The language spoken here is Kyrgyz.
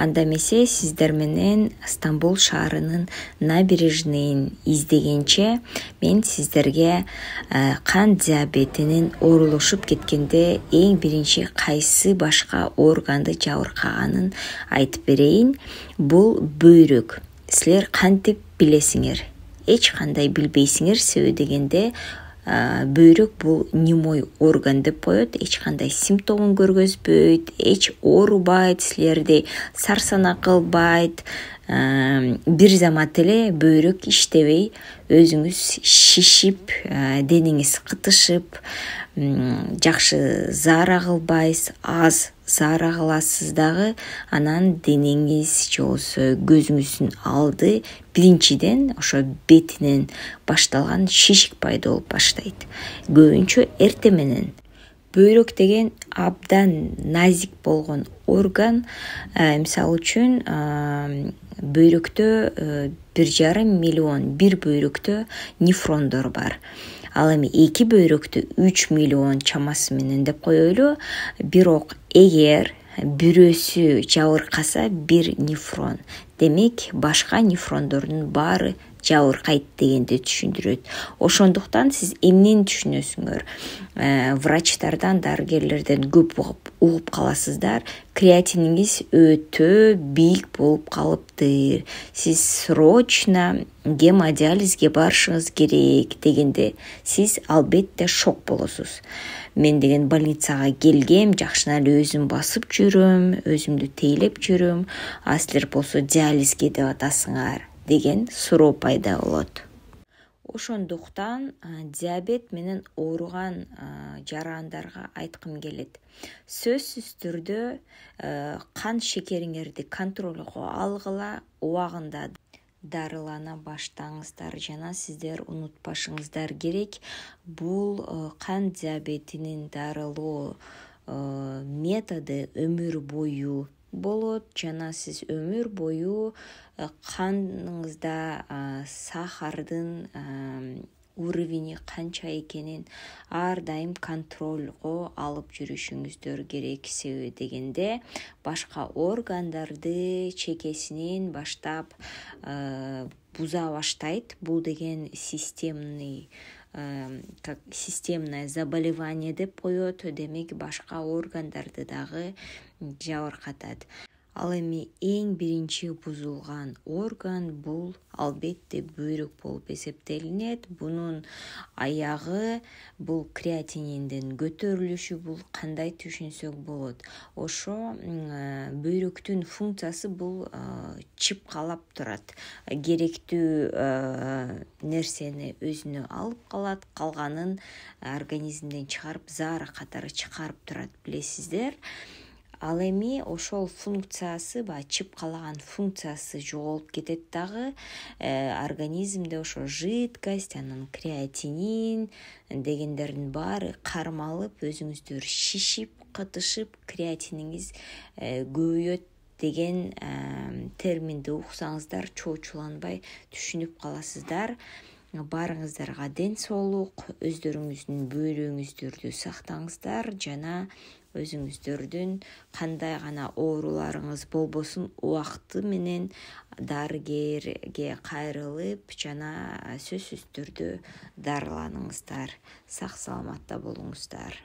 анда эмесе сиздер менен стамбул шаарынын набережныйын издегенче мен сиздерге ә, қан диабетинин оорулушуп кеткенде эң биринчи кайсы башка органды жабыркаганын айтып берейин бул бөйрөк силер кантип билесиңер эч кандай билбейсиңер себеби дегенде бөйрөк бул немой орган деп коет эч кандай симптомун көргөзбөйт эч оорубайт силерди сарсанаа кылбайт бир замат эле бөйрөк иштебей өзүңүз шишип э, денеңиз кытышып жакшы заара кылбайсыз аз заара кыласыз дагы анан денеңиз же болбосо көзүңүздүн алды биринчиден ошо бетинен башталган шишик пайда болуп баштайт көбүнчө эрте менен бөйрөк деген абдан назик болгон орган э, мисалы үчүн э, бөйрөктө э, бир жарым миллион бир бөйрөктө нефрондор бар ал эми эки бөйрөктө үч миллион чамасы менен деп коелу бирок эгер бирөөсү жабыркаса бир нефрон демек башка нефрондордун баары жабыркайт дегенди түшүндүрөт ошондуктан сиз эмнени түшүнөсүңөр э, врачтардан дарыгерлерден көп угуп каласыздар креатиниңиз өтө бийик болуп калыптыр сиз срочно гемодиализге барышыңыз керек дегенде сиз албетте шок болосуз мен деген больницага келгем жакшына эле өзүм басып жүрөм өзүмдү тейлеп жүрөм а силер болсо диализге деп атасыңар деген сұру пайда болот ошондуктан диабет менен ооруган жарандарга айткым келет сөзсүз түрдө кан шекериңерди контролго алгыла убагында дарылана баштаңыздар жана сиздер унутпашыңыздар керек бул кан диабетинин дарылоо методу өмүр бою болот жана сиз өмүр бою э, каныңызда сахардын уровени канча экенин ар дайым контролго алып жүрүшүңүздөр керек себеби дегенде башка органдарды чекесинен баштап э, буза баштайт бул деген системный как системное заболевание деп коет демек башка органдарды дагы жабыркатат ал эми эң биринчи бузулган орган бул албетте бөйрөк болуп эсептелинет бунун аягы бул креатининдин көтөрүлүшү бул кандай түшүнсөк болот ошо э, бөйрөктүн функциясы бул э, чыпкалап турат керектүү э, нерсени өзүнө алып калат калганын организмден чыгарып заара катары чыгарып турат билесиздер ал эми ошол функциясы баягы чыпкалаган функциясы жоголуп кетет дагы э, организмде ошо жидкость анан креатинин дегендердин баары кармалып өзүңүздөр шишип катышып креатиниңиз э, көбөйөт деген э, терминди уксаңыздар чоочуланбай түшүнүп каласыздар баарыңыздарга ден соолук өздөрүңүздүн бөйрөңүздөрдү сактаңыздар жана өзүңүздөрдүн кандай гана ооруларыңыз болбосун убакты менен дарыгерге кайрылып жана сөзсүз түрдө дарыланыңыздар сак саламатта болуңуздар